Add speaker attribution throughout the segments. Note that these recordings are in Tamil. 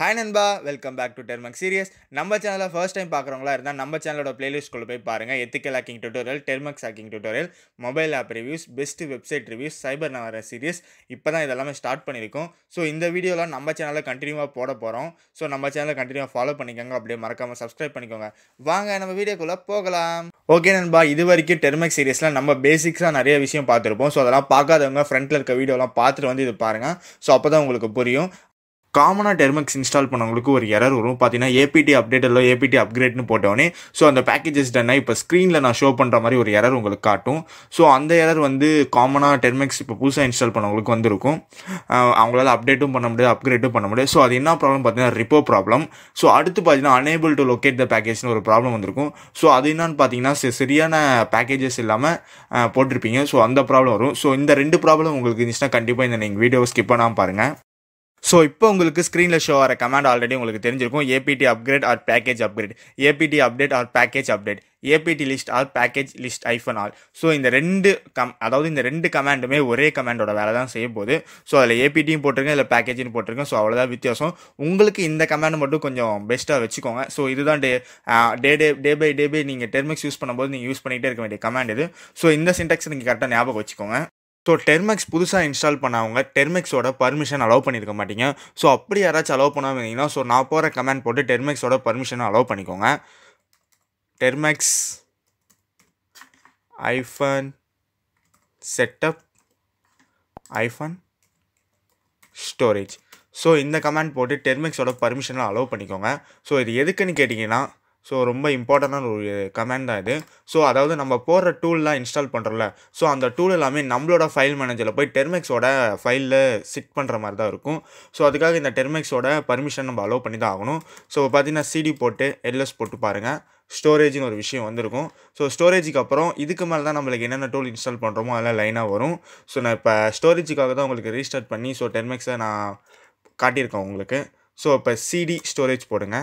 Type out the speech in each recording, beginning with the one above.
Speaker 1: ஹாய் நண்பா welcome back to Termux series நம்ம சேனலில் ஃபர்ஸ்ட் டைம் பார்க்குறவங்களா இருந்தால் நம்ம சேனலோட பிளேலிஸ்ட்குள்ளே போய் பாருங்கள் ethical hacking tutorial Termux hacking tutorial mobile app reviews best website reviews cyber நவர சீரியஸ் இப்போ தான் இதெல்லாமே ஸ்டார்ட் பண்ணியிருக்கோம் ஸோ இந்த வீடியோலாம் நம்ம சேனலில் கண்டினியூவாக போட போகிறோம் ஸோ நம்ம சேனலை கண்டினியூவாக ஃபாலோ பண்ணிக்கோங்க அப்படியே மறக்காமல் சப்ஸ்கிரைப் பண்ணிக்கோங்க வாங்க நம்ம வீடியோக்குள்ளே போகலாம் ஓகே நண்பா இது வரைக்கும் டெர்மக் சீரியஸில் நம்ம பேசிக்ஸாக நிறைய விஷயம் பார்த்துருப்போம் ஸோ அதெல்லாம் பார்க்காதவங்க ஃப்ரண்ட்டில் இருக்க வீடியோலாம் பார்த்துட்டு வந்து இது பாருங்கள் ஸோ அப்போ தான் உங்களுக்கு புரியும் காமனாக டெர்மக்ஸ் இன்ஸ்டால் பண்ணவங்களுக்கு ஒரு எரர் வரும் பார்த்தீங்கன்னா ஏபிடி அப்டேட் இல்லை ஏபிடி அப்கிரேட்னு போட்டோன்னே ஸோ அந்த பேக்கேஜஸ் டன்னா இப்போ ஸ்க்ரீனில் நான் ஷோ பண்ணுற மாதிரி ஒரு எரர் உங்களுக்கு காட்டும் ஸோ அந்த எரர் வந்து காமனாக டெர்மெக்ஸ் இப்போ புதுசாக இன்ஸ்டால் பண்ணவங்களுக்கு வந்திருக்கும் அவங்களால அப்டேட்டும் பண்ண முடியாது அப்கிரேட்டும் பண்ண முடியாது ஸோ அது என்ன ப்ராப்ளம் பார்த்தீங்கன்னா ரிப்போ ப்ராப்ளம் ஸோ அடுத்து பார்த்தீங்கன்னா அனேபிள் டு லொக்கேட் த பேக்கேஜ்னு ஒரு ப்ராப்ளம் வந்திருக்கும் ஸோ அது என்னன்னு பார்த்தீங்கன்னா சரியான பேக்கேஜஸ் இல்லாமல் போட்டிருப்பீங்க ஸோ அந்த ப்ராப்ளம் வரும் ஸோ இந்த ரெண்டு ப்ராப்ளம் உங்களுக்கு இருந்துச்சுன்னா கண்டிப்பாக இந்த நீங்கள் வீடியோ ஸ்கிப் பண்ணாமல் பாருங்கள் ஸோ இப்போ உங்களுக்கு ஸ்க்ரீனில் ஷோ ஆகிற கமாண்ட் ஆல்ரெடி உங்களுக்கு தெரிஞ்சிருக்கும் APT upgrade or package upgrade APT update or package update APT list or package list hyphen all so இந்த ரெண்டு கம் அதாவது இந்த ரெண்டு கமாண்டுமே ஒரே கமாண்டோட வேலை தான் செய்ய போகுது ஸோ அதில் ஏபிடியும் போட்டிருக்கேன் இல்லை பேக்கேஜும் போட்டிருக்கேன் ஸோ அவ்வளோதான் வித்தியாசம் உங்களுக்கு இந்த கமாண்ட் மட்டும் கொஞ்சம் பெஸ்ட்டாக வச்சுக்கோங்க ஸோ இதுதான் டே டே டே டே பை டே பை நீங்கள் டெர்மிக்ஸ் யூஸ் பண்ணும்போது நீங்கள் யூஸ் பண்ணிகிட்டே இருக்க வேண்டிய கமாண்ட் இது ஸோ இந்த சின்டெக்ஸ் நீங்கள் கரெக்டாக ஞாபகம் வச்சுக்கோங்க ஸோ டெர்மெக்ஸ் புதுசாக இன்ஸ்டால் பண்ணவங்க டெர்மெக்ஸோட பர்மிஷன் அலோவ் பண்ணியிருக்க மாட்டீங்க ஸோ அப்படி யாராச்சும் அலோவ் பண்ணாமல் ஸோ நான் போகிற கமெண்ட் போட்டு டெர்மெக்ஸோட பர்மிஷன் அலோவ் பண்ணிக்கோங்க Termux hyphen setup hyphen storage so இந்த கமெண்ட் போட்டு டெர்மெக்ஸோட பர்மிஷனில் அலோவ் பண்ணிக்கோங்க ஸோ இது எதுக்குன்னு கேட்டிங்கன்னா ஸோ ரொம்ப இம்பார்ட்டண்டான ஒரு கமெண்ட் தான் இது ஸோ அதாவது நம்ம போடுற டூல்லாம் இன்ஸ்டால் பண்ணுறோம்ல ஸோ அந்த டூல் எல்லாமே நம்மளோட ஃபைல் மேனேஜரில் போய் டெர்மெக்ஸோட ஃபைலில் செட் பண்ணுற மாதிரி தான் இருக்கும் ஸோ அதுக்காக இந்த டெர்மெக்ஸோட பர்மிஷன் நம்ம அலோவ் பண்ணி தான் ஆகணும் ஸோ பார்த்தீங்கன்னா சிடி போட்டு எல்எஸ் போட்டு பாருங்கள் ஸ்டோரேஜ்னு ஒரு விஷயம் வந்திருக்கும் ஸோ ஸ்டோரேஜுக்கு அப்புறம் இதுக்கு மேலே தான் நம்மளுக்கு என்னென்ன டூல் இன்ஸ்டால் பண்ணுறோமோ அதெல்லாம் லைனாக வரும் ஸோ நான் இப்போ ஸ்டோரேஜுக்காக தான் உங்களுக்கு ரீஸ்டார்ட் பண்ணி ஸோ டெர்மெக்ஸை நான் காட்டியிருக்கேன் உங்களுக்கு ஸோ இப்போ சிடி ஸ்டோரேஜ் போடுங்க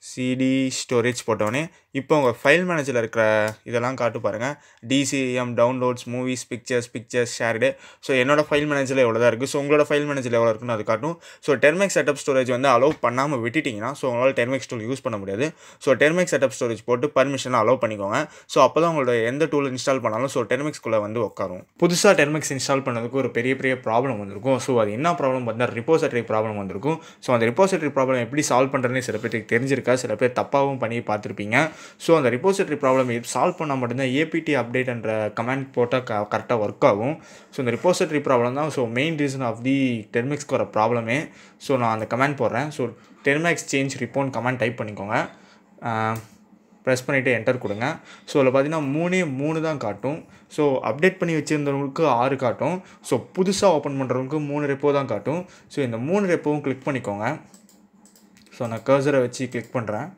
Speaker 1: CD storage podone இப்போ உங்கள் ஃபைல் மேனேஜரில் இருக்கிற இதெல்லாம் காட்டு பாருங்கள் DCM downloads movies pictures pictures shared so என்னோடய ஃபைல் மேனேஜரில் எவ்வளோ தான் இருக்குது ஸோ உங்களோட ஃபைல் மேனேஜர் எவ்வளோ இருக்குன்னு அது காட்டும் ஸோ டெர்மெக் செட்டப் ஸ்டோரேஜ் வந்து அலோவ் பண்ணாமல் விட்டுட்டிங்கன்னா ஸோ உங்களால் டெர்மெக் டூல் யூஸ் பண்ண முடியாது ஸோ டெர்மெக் செட்டப் ஸ்டோரேஜ் போட்டு பர்மிஷன் அலோவ் பண்ணிக்கோங்க ஸோ அப்போ தான் உங்களோட எந்த டூல் இன்ஸ்டால் பண்ணாலும் ஸோ டெர்மெக்ஸ்குள்ளே வந்து உட்காரும் புதுசாக டெர்மெக்ஸ் இன்ஸ்டால் பண்ணதுக்கு ஒரு பெரிய பெரிய ப்ராப்ளம் வந்திருக்கும் ஸோ அது என்ன ப்ராப்ளம் பார்த்தா ரிப்போசிட்டரி ப்ராப்ளம் வந்திருக்கும் ஸோ அந்த ரிப்போசிட்டரி ப்ராப்ளம் எப்படி சால்வ் பண்ணுறதுன்னு சில பேருக்கு தெரிஞ்சிருக்கா சில பேர் தப்பாகவும் பண்ணி பார்த்துருப்பீங்க ஸோ அந்த ரிப்போசிட்ரி ப்ராப்ளம் சால்வ் பண்ணால் மட்டும்தான் ஏபிடி அப்டேட்ன்ற கமெண்ட் போட்டால் க கரெக்டாக ஒர்க் ஆகும் ஸோ இந்த ரிப்போசிட்ரி ப்ராப்ளம் தான் so main reason of the டெர்மிக்ஸ்க்கு வர ப்ராப்ளமே ஸோ நான் அந்த கமெண்ட் போடுறேன் so Termux change repo comment type பண்ணிக்கோங்க ப்ரெஸ் பண்ணிவிட்டு என்டர் கொடுங்க ஸோ அதில் பார்த்தீங்கன்னா மூணே மூணு தான் காட்டும் ஸோ அப்டேட் பண்ணி வச்சுருந்தவங்களுக்கு ஆறு காட்டும் ஸோ புதுசாக ஓப்பன் பண்ணுறவங்களுக்கு மூணு ரெப்போ தான் காட்டும் ஸோ இந்த மூணு ரெப்போவும் கிளிக் பண்ணிக்கோங்க ஸோ நான் கர்சரை வச்சு கிளிக் பண்ணுறேன்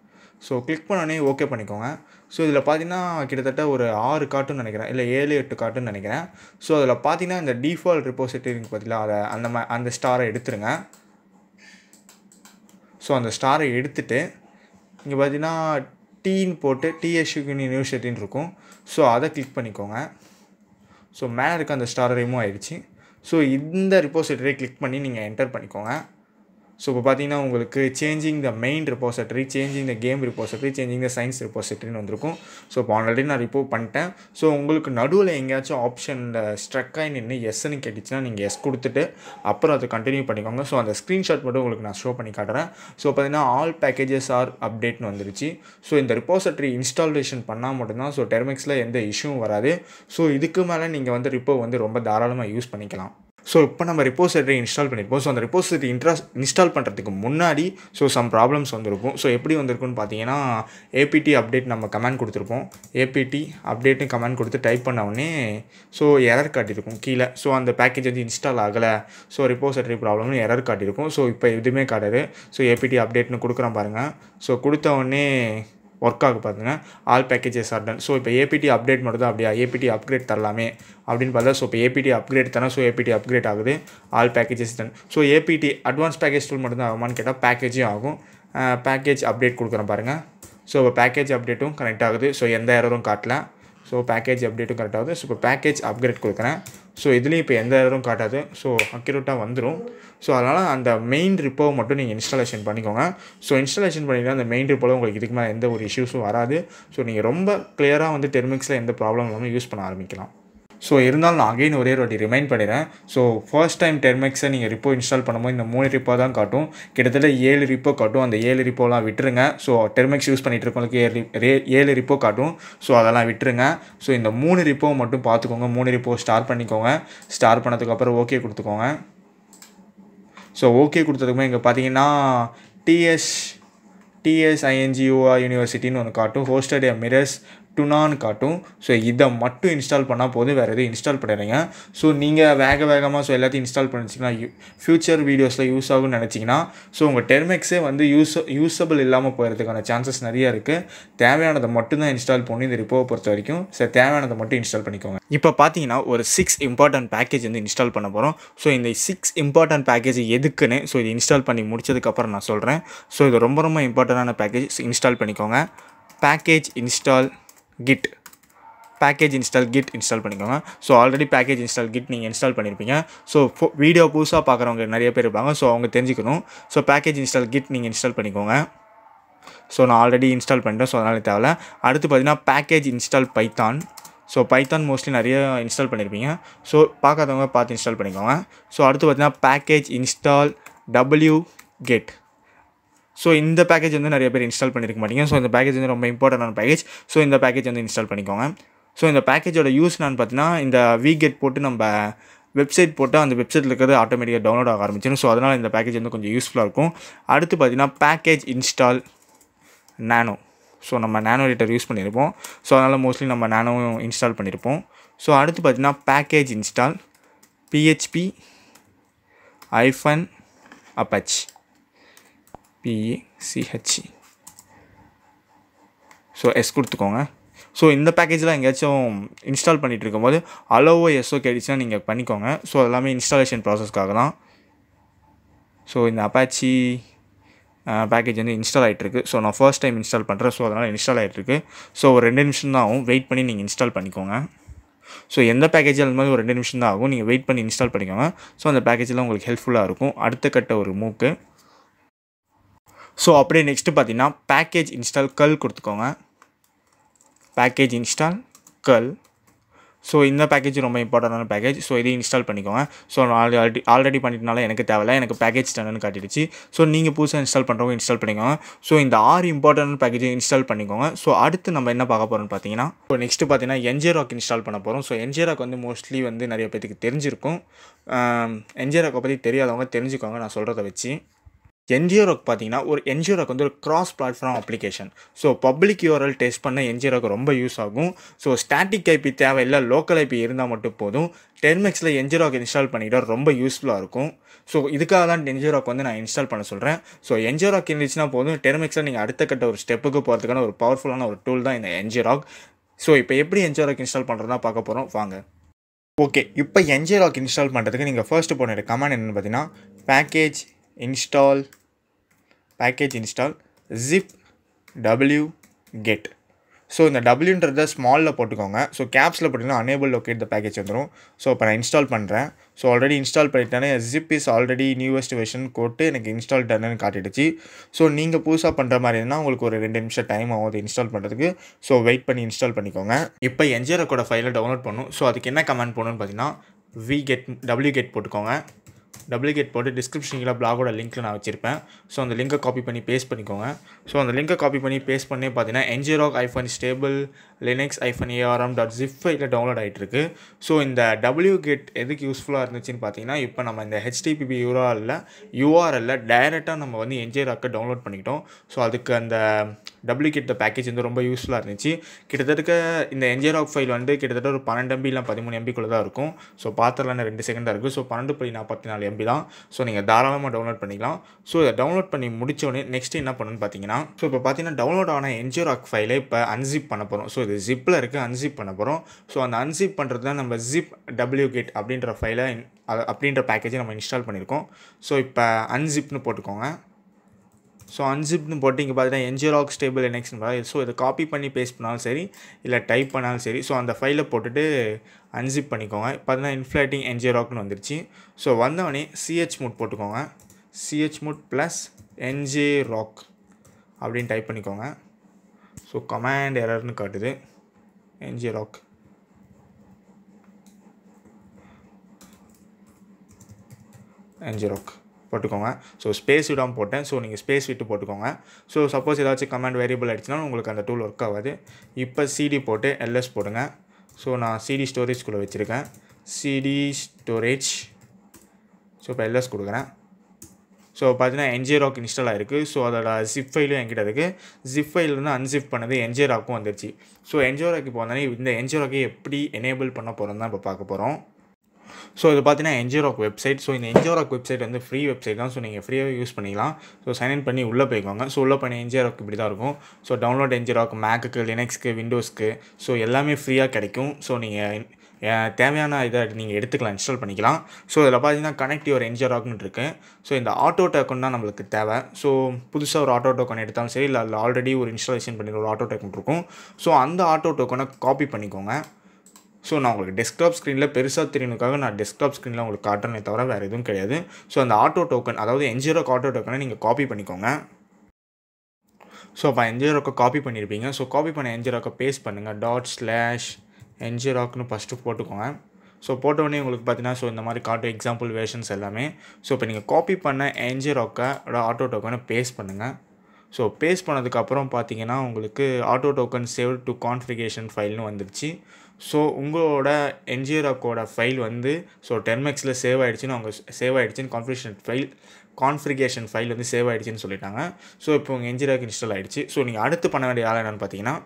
Speaker 1: ஸோ கிளிக் பண்ணோடனே ஓகே பண்ணிக்கோங்க ஸோ இதில் பார்த்தீங்கன்னா கிட்டத்தட்ட ஒரு ஆறு கார்ட்டுன்னு நினைக்கிறேன் இல்லை ஏழு எட்டு கார்ட்டுன்னு நினைக்கிறேன் ஸோ அதில் பார்த்தீங்கன்னா இந்த டிஃபால்ட் ரிப்போசிட்டிங் பார்த்தீங்களா அதை அந்த மா அந்த ஸ்டாரை எடுத்துருங்க ஸோ அந்த ஸ்டாரை எடுத்துகிட்டு இங்கே பார்த்தீங்கன்னா டீன்னு போட்டு டிஎஸ்யூகின் யூனிவர்சிட்டின்னு இருக்கும் ஸோ அதை கிளிக் பண்ணிக்கோங்க ஸோ மேலே இருக்க அந்த ஸ்டாரை ரிமூவ் ஆகிடுச்சு ஸோ இந்த ரிப்போசிட்டரியை கிளிக் பண்ணி நீங்கள் என்டர் பண்ணிக்கோங்க ஸோ இப்போ பார்த்தீங்கன்னா உங்களுக்கு changing the main repository changing the game repository changing the science ரிப்போசிட்டரின்னு வந்திருக்கும் ஸோ இப்போ ஆல்ரெடி நான் ரிப்போர்ட் பண்ணிட்டேன் ஸோ உங்களுக்கு நடுவில் எங்கேயாச்சும் ஆப்ஷனில் ஆகி நின்று எஸ்ன்னு கேட்டுச்சுன்னா நீங்கள் எஸ் கொடுத்துட்டு அப்புறம் அதை கண்டினியூ பண்ணிக்கோங்க ஸோ அந்த ஸ்க்ரீன்ஷாட் மட்டும் உங்களுக்கு நான் ஷோ பண்ணி காட்டுறேன் ஸோ பார்த்தீங்கன்னா ஆல் பேக்கேஜஸ் ஆர் அப்டேட்னு வந்துருச்சு ஸோ இந்த ரிப்போசிட்டரி இன்ஸ்டாலேஷன் பண்ணால் மட்டும்தான் ஸோ டெர்மெக்ஸில் எந்த இஷ்யூவும் வராது ஸோ இதுக்கு மேலே நீங்கள் வந்து ரிப்போ வந்து ரொம்ப தாராளமாக யூஸ் பண்ணிக்கலாம் ஸோ இப்போ நம்ம ரிப்போசிட்டரி இன்ஸ்டால் பண்ணியிருப்போம் ஸோ அந்த ரிப்போசிட்டரி இன்ட்ரா இன்ஸ்டால் பண்ணுறதுக்கு முன்னாடி ஸோ சம் ப்ராப்ளம்ஸ் வந்திருக்கும் ஸோ எப்படி வந்திருக்குன்னு பார்த்தீங்கன்னா ஏபிடி அப்டேட் நம்ம கமெண்ட் கொடுத்துருப்போம் ஏபிடி அப்டேட்னு கமெண்ட் கொடுத்து டைப் பண்ணவுடனே ஸோ எரர் காட்டியிருக்கும் கீழே ஸோ அந்த பேக்கேஜ் வந்து இன்ஸ்டால் ஆகலை ஸோ ரிப்போசிட்டரி ப்ராப்ளம்னு எரர் காட்டியிருக்கும் ஸோ இப்போ எதுவுமே காட்டாது ஸோ ஏபிடி அப்டேட்னு கொடுக்குறேன் பாருங்கள் ஸோ கொடுத்த உடனே ஒர்க் ஆக பார்த்தீங்கன்னா all packages are done so இப்போ ஏபிடி அப்டேட் மட்டும் தான் அப்படியா ஏபிடி அப்கிரேட் தரலாமே அப்படின்னு பார்த்தா ஸோ இப்போ ஏபிடி அப்கிரேட் தானே ஸோ ஏபிடி அப்கிரேட் ஆகுது all packages done so APT advance package tool மட்டும் தான் ஆகுமான்னு கேட்டால் பேக்கேஜும் ஆகும் பேக்கேஜ் அப்டேட் கொடுக்குறேன் பாருங்கள் ஸோ இப்போ பேக்கேஜ் அப்டேட்டும் கனெக்ட் ஆகுது ஸோ எந்த ஏரரும் காட்டலாம் ஸோ பேக்கேஜ் அப்டேட்டும் கரெக்டாகுது ஸோ இப்போ பேக்கேஜ் அப்கிரேட் கொடுக்குறேன் ஸோ இதுலேயும் இப்போ எந்த எரரும் காட்டாது ஸோ அக்யூரேட்டாக வந்துடும் ஸோ அதனால் அந்த மெயின் ரிப்போவை மட்டும் நீங்கள் இன்ஸ்டாலேஷன் பண்ணிக்கோங்க ஸோ இன்ஸ்டாலேஷன் பண்ணிங்கன்னா அந்த மெயின் ரிப்போவில் உங்களுக்கு இதுக்கு மேலே எந்த ஒரு இஷ்யூஸும் வராது ஸோ நீங்கள் ரொம்ப கிளியராக வந்து டெர்மிக்ஸில் எந்த ப்ராப்ளம் இல்லாமல் யூஸ் பண்ண ஆரம்பிக்கலாம் ஸோ இருந்தாலும் நான் அகைன் ஒரே ஒரு வாட்டி ரிமைண்ட் பண்ணிடுறேன் ஸோ ஃபர்ஸ்ட் டைம் டெர்மெக்ஸை நீங்கள் ரிப்போ இன்ஸ்டால் பண்ணும்போது இந்த மூணு ரிப்போ தான் காட்டும் கிட்டத்தட்ட ஏழு ரிப்போ காட்டும் அந்த ஏழு ரிப்போலாம் விட்டுருங்க ஸோ டெர்மெக்ஸ் யூஸ் பண்ணிகிட்டு இருக்கவங்களுக்கு ஏழு ரிப்போ காட்டும் ஸோ அதெல்லாம் விட்டுருங்க ஸோ இந்த மூணு ரிப்போ மட்டும் பார்த்துக்கோங்க மூணு ரிப்போ ஸ்டார்ட் பண்ணிக்கோங்க ஸ்டார் பண்ணதுக்கப்புறம் ஓகே கொடுத்துக்கோங்க ஸோ ஓகே கொடுத்ததுக்குமே இங்கே பார்த்தீங்கன்னா டிஎஸ் டிஎஸ்ஐஎன்ஜிஓஆர் யூனிவர்சிட்டின்னு ஒன்று காட்டும் ஹோஸ்டட் ஏ மிரர்ஸ் டுனான்னு காட்டும் ஸோ இதை மட்டும் இன்ஸ்டால் பண்ணால் போதும் வேறு எதுவும் இன்ஸ்டால் பண்ணிடுங்க ஸோ நீங்கள் வேக வேகமாக ஸோ எல்லாத்தையும் இன்ஸ்டால் பண்ணிச்சிங்கன்னா ஃப்யூச்சர் வீடியோஸில் யூஸ் ஆகும்னு நினச்சிங்கன்னா ஸோ உங்கள் டெர்மெக்ஸே வந்து யூஸ் யூஸபிள் இல்லாமல் போகிறதுக்கான சான்சஸ் நிறையா இருக்குது தேவையானதை மட்டும்தான் இன்ஸ்டால் பண்ணி இந்த ரிப்போவை பொறுத்த வரைக்கும் ஸோ தேவையானதை மட்டும் இன்ஸ்டால் பண்ணிக்கோங்க இப்போ பார்த்தீங்கன்னா ஒரு சிக்ஸ் இம்பார்ட்டன்ட் பேக்கேஜ் வந்து இன்ஸ்டால் பண்ண போகிறோம் ஸோ இந்த சிக்ஸ் இம்பார்ட்டன்ட் பேக்கேஜ் எதுக்குன்னு ஸோ இது இன்ஸ்டால் பண்ணி முடிச்சதுக்கப்புறம் நான் சொல்கிறேன் ஸோ இது ரொம்ப ரொம்ப இம்பார்ட்டண்டான பேக்கேஜ் இன்ஸ்டால் பண்ணிக்கோங்க package install kit package install kit install பண்ணிக்கோங்க so already package install kit நீங்கள் இன்ஸ்டால் பண்ணியிருப்பீங்க ஸோ வீடியோ புதுசாக பார்க்குறவங்க நிறைய பேர் இருப்பாங்க ஸோ அவங்க தெரிஞ்சுக்கணும் ஸோ பேக்கேஜ் இன்ஸ்டால் கிட் நீங்கள் இன்ஸ்டால் பண்ணிக்கோங்க ஸோ நான் ஆல்ரெடி இன்ஸ்டால் பண்ணிட்டேன் ஸோ அதனால் தேவையில்ல அடுத்து பார்த்தீங்கன்னா package install Python so Python mostly நிறைய இன்ஸ்டால் பண்ணியிருப்பீங்க ஸோ பார்க்காதவங்க பார்த்து இன்ஸ்டால் பண்ணிக்கோங்க ஸோ அடுத்து பார்த்தீங்கன்னா package install W get so இந்த பேக்கேஜ் வந்து நிறைய பேர் இன்ஸ்டால் பண்ணியிருக்க மாட்டீங்க ஸோ இந்த பேக்கேஜ் வந்து ரொம்ப இம்பார்ட்டண்டான பேக்கேஜ் ஸோ இந்த பேக்கேஜ் வந்து இன்ஸ்டால் பண்ணிக்கோங்க ஸோ இந்த பேக்கேஜோட யூஸ் நான் பார்த்தீங்கன்னா இந்த வீகெட் போட்டு நம்ம வெப்சைட் போட்டால் அந்த வெப்சைட்டில் இருக்கிறது ஆட்டோமேட்டிக்காக டவுன்லோட் ஆக ஆரம்பிச்சிடும் ஸோ அதனால் இந்த பேக்கேஜ் வந்து கொஞ்சம் யூஸ்ஃபுல்லாக இருக்கும் அடுத்து பார்த்தீங்கன்னா பேக்கேஜ் இன்ஸ்டால் நேனோ ஸோ நம்ம நேனோ எடிட்டர் யூஸ் பண்ணியிருப்போம் ஸோ அதனால் மோஸ்ட்லி நம்ம நேனோவும் இன்ஸ்டால் பண்ணியிருப்போம் ஸோ அடுத்து பார்த்தீங்கன்னா package install PHP hyphen Apache பிஇசிஹெச்இ ஸோ எஸ் கொடுத்துக்கோங்க ஸோ இந்த பேக்கேஜில் எங்கேயாச்சும் இன்ஸ்டால் பண்ணிகிட்டு இருக்கும்போது அலோவோ எஸ்ஓ கேடிச்சுன்னா நீங்கள் பண்ணிக்கோங்க ஸோ எல்லாமே இன்ஸ்டாலேஷன் ப்ராசஸ்க்காக தான் ஸோ இந்த அப்பாச்சி பேக்கேஜ் வந்து இன்ஸ்டால் ஆகிட்டுருக்கு ஸோ நான் ஃபர்ஸ்ட் டைம் இன்ஸ்டால் பண்ணுறேன் ஸோ அதனால் இன்ஸ்டால் ஆகிட்டுருக்கு ஸோ ஒரு ரெண்டு நிமிஷம் தான் ஆகும் வெயிட் பண்ணி நீங்கள் இன்ஸ்டால் பண்ணிக்கோங்க ஸோ எந்த பேக்கேஜாக இருந்தாலும் ஒரு ரெண்டு நிமிஷம் தான் ஆகும் நீங்கள் வெயிட் பண்ணி இன்ஸ்டால் பண்ணிக்கோங்க ஸோ அந்த பேக்கேஜில் உங்களுக்கு ஹெல்ப்ஃபுல்லாக இருக்கும் அடுத்த கட்ட ஒரு மூக்கு ஸோ அப்படியே நெக்ஸ்ட்டு பார்த்தீங்கன்னா பேக்கேஜ் இன்ஸ்டால் கல் கொடுத்துக்கோங்க பேக்கேஜ் இன்ஸ்டால் கல் ஸோ இந்த பேக்கேஜ் ரொம்ப இம்பார்ட்டண்டான பேக்கேஜ் ஸோ இதையும் இன்ஸ்டால் பண்ணிக்கோங்க ஸோ நான் ஆல்ரெடி ஆல்ரெடி பண்ணிட்டனால எனக்கு தேவையில்ல எனக்கு பேக்கேஜ் டன்னு காட்டிடுச்சு ஸோ நீங்கள் புதுசாக இன்ஸ்டால் பண்ணுறவங்க இன்ஸ்டால் பண்ணிக்கோங்க ஸோ இந்த ஆறு இம்பார்ட்டன்ட் பேக்கேஜை இன்ஸ்டால் பண்ணிக்கோங்க ஸோ அடுத்து நம்ம என்ன பார்க்க போகிறோம்னு பார்த்தீங்கன்னா ஸோ நெக்ஸ்ட்டு பார்த்தீங்கன்னா என்ஜேராக் இன்ஸ்டால் பண்ண போகிறோம் ஸோ என்ஜேராக் வந்து மோஸ்ட்லி வந்து நிறைய பேத்துக்கு தெரிஞ்சிருக்கும் என்ஜேராக்கை பற்றி தெரியாதவங்க தெரிஞ்சுக்கோங்க நான் சொல்கிறத வச்சு என்ஜிஓரோக் பார்த்தீங்கன்னா ஒரு என்ஜிஓரோக் வந்து ஒரு cross platform application so public URL test பண்ண என்ஜிஓரோக் ரொம்ப யூஸ் ஆகும் ஸோ ஸ்டாட்டிக் ஐபி தேவையில்லை லோக்கல் ஐபி இருந்தால் மட்டும் போதும் டெர்மெக்ஸில் என்ஜிஓராக் இன்ஸ்டால் பண்ணிட்டா ரொம்ப யூஸ்ஃபுல்லாக இருக்கும் ஸோ இதுக்காக தான் என்ஜிஓராக் வந்து நான் இன்ஸ்டால் பண்ண சொல்கிறேன் ஸோ என்ஜிஓராக் இருந்துச்சுன்னா போதும் டெர்மெக்ஸில் நீங்கள் அடுத்த கட்ட ஒரு ஸ்டெப்புக்கு போகிறதுக்கான ஒரு பவர்ஃபுல்லான ஒரு டூல் தான் இந்த என்ஜிஓராக் ஸோ இப்போ எப்படி என்ஜிஓராக் இன்ஸ்டால் பண்ணுறதா பார்க்க போகிறோம் வாங்க ஓகே இப்போ என்ஜிஓராக் இன்ஸ்டால் பண்ணுறதுக்கு நீங்கள் ஃபர்ஸ்ட் போன கமெண்ட் என்னென்னு பார்த்தீங்கன்னா package install package install zip w get so இந்த டபிள்யூன்றத ஸ்மாலில் போட்டுக்கோங்க ஸோ கேப்ஸில் போட்டிங்கன்னா அனேபிள் லொக்கேட் த பேக்கேஜ் வந்துடும் ஸோ இப்போ நான் இன்ஸ்டால் பண்ணுறேன் ஸோ ஆல்ரெடி இன்ஸ்டால் பண்ணிட்டேனே zip is already newest version போட்டு எனக்கு இன்ஸ்டால் டன்னு காட்டிடுச்சு ஸோ நீங்கள் புதுசாக பண்ணுற மாதிரி இருந்தால் உங்களுக்கு ஒரு ரெண்டு நிமிஷம் டைம் ஆகும் அது இன்ஸ்டால் பண்ணுறதுக்கு ஸோ வெயிட் பண்ணி இன்ஸ்டால் பண்ணிக்கோங்க இப்போ என்ஜிஆர் என்ஜிஆரோட ஃபைலை டவுன்லோட் பண்ணும் ஸோ அதுக்கு என்ன கமெண்ட் பண்ணணும்னு பார்த்தீங்கன்னா வி கெட் டபிள்யூ கெட் போட்டுக்கோங்க டப்ளிகேட் போட்டு டிஸ்கிரிப்ஷனில் பிளாகோட லிங்க்கில் நான் வச்சுருப்பேன் ஸோ அந்த லிங்கை காப்பி பண்ணி பேஸ்ட் பண்ணிக்கோங்க ஸோ அந்த லிங்கை காப்பி பண்ணி பேஸ்ட் பண்ணி பார்த்தீங்கன்னா ngrok hyphen stable Linux hyphen ARM dot zip ஃபைலில் டவுன்லோட் ஆகிட்டுருக்கு ஸோ இந்த டபிள்யூ கேட் எதுக்கு யூஸ்ஃபுல்லாக இருந்துச்சுன்னு பார்த்தீங்கன்னா இப்போ நம்ம இந்த ஹெச்டிபிபி யூஆர்எல்ல யூஆர்எல்ல டைரெக்டாக நம்ம வந்து என்ஜிராக்கை டவுன்லோட் பண்ணிக்கிட்டோம் ஸோ அதுக்கு அந்த டப்ளிகேட் பேக்கேஜ் வந்து ரொம்ப யூஸ்ஃபுல்லாக இருந்துச்சு கிட்டத்தட்ட இந்த என்ஜிஆர்ஆப் ஃபைல் வந்து கிட்டத்தட்ட ஒரு பன்னெண்டு எம்பி இல்லை பதிமூணு எம்பிக்குள்ளே தான் இருக்கும் ஸோ பார்த்துடலாம் ரெண்டு செகண்ட் தான் இருக்குது ஸோ பன்னெண்டு புள்ளி நாற்பத்தி நாலு எம்பி தான் ஸோ நீங்கள் தாராளமாக டவுன்லோட் பண்ணிக்கலாம் ஸோ இதை டவுன்லோட் பண்ணி முடித்தோடனே நெக்ஸ்ட் என்ன பண்ணணும்னு பார்த்தீங்கன்னா ஸோ இப்போ பார்த்தீங்கன்னா டவுன்லோட் ஆன என்ஜிஆர்ஆக் ஃபைலை இப்போ அன்சிப் பண்ண போகிறோம் ஸோ இது ஜிப்பில் இருக்குது அன்சிப் பண்ண போகிறோம் ஸோ அந்த அன்சிப் பண்ணுறது தான் நம்ம ஜிப் டபிள்யூ கிட் அப்படின்ற ஃபைலை அப்படின்ற பேக்கேஜை நம்ம இன்ஸ்டால் பண்ணியிருக்கோம் ஸோ இப்போ அன்சிப்னு போட்டுக்கோங்க ஸோ அன்சிப்னு போட்டு இங்கே பார்த்தீங்கன்னா என்ஜிராக் ஸ்டேபிள் என்எக்ஸ்னு ஸோ இதை காப்பி பண்ணி பேஸ்ட் பண்ணாலும் சரி இல்லை டைப் பண்ணாலும் சரி ஸோ அந்த ஃபைலை போட்டுட்டு அன்சிப் பண்ணிக்கோங்க பார்த்தீங்கன்னா இன்ஃப்ளைட்டிங் என்ஜிராக்னு வந்துருச்சு ஸோ வந்தவொடனே சிஹெச் மூட் போட்டுக்கோங்க CH mod plus NJ rock அப்படின்னு டைப் பண்ணிக்கோங்க ஸோ கமாண்ட் எரர்னு காட்டுது என்ஜே ராக் என்ஜி ராக் போட்டுக்கோங்க ஸோ ஸ்பேஸ் விடாமல் போட்டேன் ஸோ நீங்கள் ஸ்பேஸ் விட்டு போட்டுக்கோங்க ஸோ சப்போஸ் ஏதாச்சும் கமெண்ட் வேரியபிள் ஆகிடுச்சுன்னா உங்களுக்கு அந்த டூல் ஒர்க் ஆகாது இப்போ சிடி போட்டு எல்எஸ் போடுங்க ஸோ நான் சிடி ஸ்டோரேஜ்குள்ளே வச்சுருக்கேன் சிடி ஸ்டோரேஜ் ஸோ இப்போ எல்எஸ் கொடுக்குறேன் ஸோ பார்த்தீங்கன்னா ராக் இன்ஸ்டால் ஆகிருக்கு ஸோ அதோட ஜிப் ஃபைலும் என்கிட்ட இருக்குது ஜிப் ஃபைல்லேருந்து அன்சிப் பண்ணது என்ஜிராக்கும் வந்துருச்சு ஸோ என்ஜிராக்கு இப்போ இந்த என்ஜிராக்கை எப்படி எனேபிள் பண்ண போகிறோம் தான் இப்போ பார்க்க போகிறோம் ஸோ இது பார்த்தீங்கன்னா என்ஜிஓராக் வெப்சைட் ஸோ இந்த என்ஜிஓராக் வெப்சைட் வந்து ஃப்ரீ வெப்சைட் தான் ஸோ நீங்கள் ஃப்ரீயாக யூஸ் பண்ணிக்கலாம் ஸோ இன் பண்ணி உள்ளே போய்க்கோங்க ஸோ உள்ளே பண்ணி என்ஜிஆராக் இப்படி தான் இருக்கும் ஸோ டவுன்லோட் என்ஜிஆராக் மேக்குக்கு லினக்ஸ்க்கு விண்டோஸ்க்கு ஸோ எல்லாமே ஃப்ரீயாக கிடைக்கும் ஸோ நீங்கள் தேவையான இதை நீங்கள் எடுத்துக்கலாம் இன்ஸ்டால் பண்ணிக்கலாம் ஸோ இதில் பார்த்தீங்கன்னா கனெக்ட் யுவர் என்ஜிஆர் ஆகுன்னு இருக்குது ஸோ இந்த ஆட்டோ டோக்கன் தான் நம்மளுக்கு தேவை ஸோ புதுசாக ஒரு ஆட்டோ டோக்கன் எடுத்தாலும் சரி இல்லை அதில் ஆல்ரெடி ஒரு இன்ஸ்டாலேஷன் பண்ணி ஒரு ஆட்டோ டோக்கன் இருக்கும் ஸோ அந்த ஆட்டோ டோக்கனை காப்பி பண்ணிக்கோங்க ஸோ நான் உங்களுக்கு டெஸ்க்டாப் ஸ்க்ரீனில் பெருசாக தெரியணுக்காக நான் டெஸ்க்டாப் ஸ்க்ரீனில் உங்களுக்கு காட்டுறேனே தவிர வேறு எதுவும் கிடையாது ஸோ அந்த ஆட்டோ டோக்கன் அதாவது என்ஜிரோக்கு ஆட்டோ டோக்கனை நீங்கள் காப்பி பண்ணிக்கோங்க ஸோ அப்போ ரோக்கை காப்பி பண்ணியிருப்பீங்க ஸோ காப்பி பண்ண ரோக்கை பேஸ்ட் பண்ணுங்கள் டாட் ஸ்லாஷ் என்ஜிராக்னு ஃபஸ்ட்டு போட்டுக்கோங்க ஸோ போட்டோடனே உங்களுக்கு பார்த்தீங்கன்னா ஸோ இந்த மாதிரி காட்டும் எக்ஸாம்பிள் வேஷன்ஸ் எல்லாமே ஸோ இப்போ நீங்கள் காப்பி பண்ண என்ஜிராக்கோட ஆட்டோ டோக்கனை பேஸ்ட் பண்ணுங்கள் ஸோ பேஸ்ட் பண்ணதுக்கப்புறம் பார்த்தீங்கன்னா உங்களுக்கு auto token save to configuration ஃபைல்னு வந்துருச்சு ஸோ உங்களோட என்ஜிஓ ஃபைல் வந்து ஸோ டென்மெக்ஸில் சேவ் ஆகிடுச்சின்னு அவங்க சேவ் ஆகிடுச்சின்னு கான்ஃபிகேஷன் ஃபைல் கான்ஃபிகேஷன் ஃபைல் வந்து சேவ் ஆகிடுச்சின்னு சொல்லிட்டாங்க ஸோ இப்போ உங்கள் என்ஜிஓக்கு இன்ஸ்டால் ஆகிடுச்சு ஸோ நீங்கள் அடுத்து பண்ண வேண்டிய ஆள் என்னென்னு பார்த்தீங்கன்னா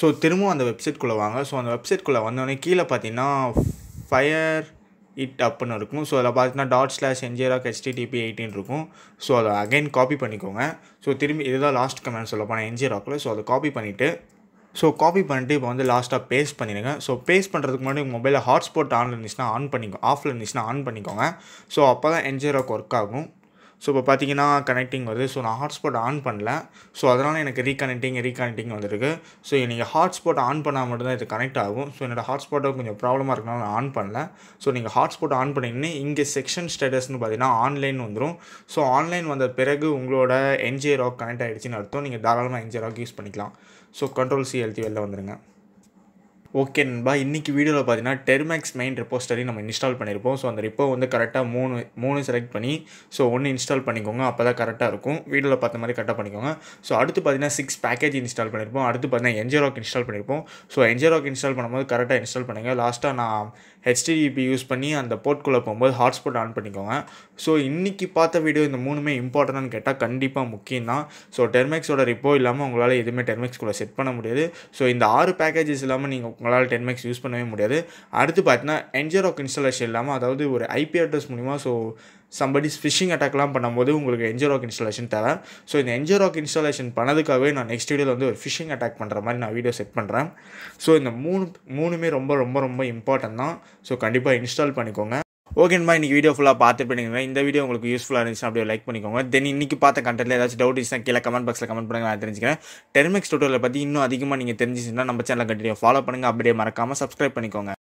Speaker 1: ஸோ திரும்பவும் அந்த வெப்சைட்குள்ளே வாங்க ஸோ அந்த வெப்சைட்குள்ளே வந்தோடனே கீழே பார்த்தீங்கன்னா ஃபயர் இட் அப்புன்னு இருக்கும் ஸோ அதில் பார்த்தீங்கன்னா dot slash ngrok HTTP eighteen இருக்கும் ஸோ அதை அகைன் காப்பி பண்ணிக்கோங்க ஸோ திரும்பி இதுதான் லாஸ்ட் கமெண்ட் சொல்ல போனால் என்ஜிஆராக்கில் ஸோ அதை காப்பி பண்ணிவிட்டு ஸோ காப்பி பண்ணிட்டு இப்போ வந்து லாஸ்ட்டாக பேஸ்ட் பண்ணிடுங்க ஸோ பேஸ்ட் பண்ணுறதுக்கு முன்னாடி உங்கள் மொபைலில் ஸ்பாட் ஆனில் இருந்துச்சுன்னா ஆன் பண்ணிக்கோ ஆஃப்ல இருந்துச்சுன்னா ஆன் பண்ணிக்கோங்க ஸோ அப்போ தான் என்ஜிராக் ஒர்க் ஆகும் ஸோ இப்போ பார்த்தீங்கன்னா கனெக்டிங் வருது ஸோ நான் ஹாட்ஸ்பாட் ஆன் பண்ணல ஸோ அதனால் எனக்கு ரீகனெக்டிங் ரீகனெக்டிங் வந்துருக்கு ஸோ நீங்கள் ஹாட்ஸ்பாட் ஆன் பண்ணால் மட்டும்தான் இது கனெக்ட் ஆகும் ஸோ என்னோடய ஹாட்ஸ்பாட்டை கொஞ்சம் ப்ராப்ளமாக இருக்கனால நான் ஆன் பண்ணல ஸோ நீங்கள் ஹாட்ஸ்பாட் ஆன் பண்ணிங்கன்னு இங்கே செக்ஷன் ஸ்டேட்டஸ்னு பார்த்தீங்கன்னா ஆன்லைன் வந்துடும் ஸோ ஆன்லைன் வந்த பிறகு உங்களோட என்ஜிஏ ராக் கனெக்ட் ஆகிடுச்சின்னு அர்த்தம் நீங்கள் தாராளமாக என்ஜிஏ ராக் யூஸ் பண்ணிக்கலாம் ஸோ கண்ட்ரோல் சி எழுத்தி வெளில வந்துடுங்க ஓகே நண்பா இன்றைக்கி வீடியோவில் பார்த்தீங்கன்னா டெர்மேக்ஸ் மெயின் ரிப்போஸ்டரி நம்ம இன்ஸ்டால் பண்ணியிருப்போம் ஸோ அந்த ரிப்போ வந்து கரெக்டாக மூணு மூணு செலக்ட் பண்ணி ஸோ ஒன்று இன்ஸ்டால் பண்ணிக்கோங்க அப்போ தான் கரெக்டாக இருக்கும் வீடியோவில் பார்த்த மாதிரி கரெக்டாக பண்ணிக்கோங்க ஸோ அடுத்து பார்த்தீங்கன்னா சிக்ஸ் பேக்கேஜ் இன்ஸ்டால் பண்ணியிருப்போம் அடுத்து பார்த்தீங்கன்னா என்ஜெராக் இன்ஸ்டால் பண்ணியிருப்போம் ஸோ என்ஜெராக் இன்ஸ்டால் பண்ணும்போது கரெக்டாக இன்ஸ்டால் பண்ணுங்கள் லாஸ்ட்டாக நான் ஹெச்டிடிபி யூஸ் பண்ணி அந்த போர்ட்குள்ளே போகும்போது ஹாட்ஸ்பாட் ஆன் பண்ணிக்கோங்க ஸோ இன்றைக்கி பார்த்த வீடியோ இந்த மூணுமே இம்பார்ட்டன்ட்னு கேட்டால் கண்டிப்பாக முக்கியம் தான் ஸோ டெர்மேக்ஸோட ரிப்போ இல்லாமல் உங்களால் எதுவுமே டெர்மெக்ஸ்குள்ளே செட் பண்ண முடியாது ஸோ இந்த ஆறு பேக்கேஜஸ் இல்லாமல் நீங்கள் உங்களால் டென்மேக்ஸ் யூஸ் பண்ணவே முடியாது அடுத்து பார்த்தீங்கன்னா என்ஜெராக் இன்ஸ்டாலேஷன் இல்லாமல் அதாவது ஒரு ஐபி அட்ரஸ் மூலிமா ஸோ சம்படிஸ் ஃபிஷிங் அட்டாக்லாம் பண்ணும்போது உங்களுக்கு என்ஜோராக் இன்ஸ்டாலேஷன் தேவை ஸோ இந்த என்ஜோராக் இன்ஸ்டாலேஷன் பண்ணதுக்காகவே நான் நெக்ஸ்ட் வீடியோவில் வந்து ஒரு ஃபிஷிங் அட்டாக் பண்ணுற மாதிரி நான் வீடியோ செட் பண்ணுறேன் ஸோ இந்த மூணு மூணுமே ரொம்ப ரொம்ப ரொம்ப இம்பார்ட்டன்ட் தான் ஸோ கண்டிப்பாக இன்ஸ்டால் பண்ணிக்கோங்க ஓகேம்மா இன்னைக்கு வீடியோ ஃபுல்லாக பார்த்து பண்ணிக்கோங்க இந்த வீடியோ உங்களுக்கு யூஸ்ஃபுல்லாக இருந்துச்சு அப்படியே லைக் பண்ணிக்கோங்க தென் இன்றைக்கி பார்த்த கண்டென்ட்டில் ஏதாச்சும் டவுட் இருந்துச்சுன்னா கீழே கமெண்ட் பாக்ஸில் கமெண்ட் பண்ணுங்க நான் தெரிஞ்சுக்கிறேன் டெர்மெக்ஸ் டோட்டோவில் பற்றி இன்னும் அதிகமாக நீங்கள் தெரிஞ்சிச்சுன்னா நம்ம சேனலை கண்டினியூ ஃபாலோ பண்ணுங்கள் அப்படியே மறக்காமல் சப்ஸ்கிரைப் பண்ணிக்கோங்க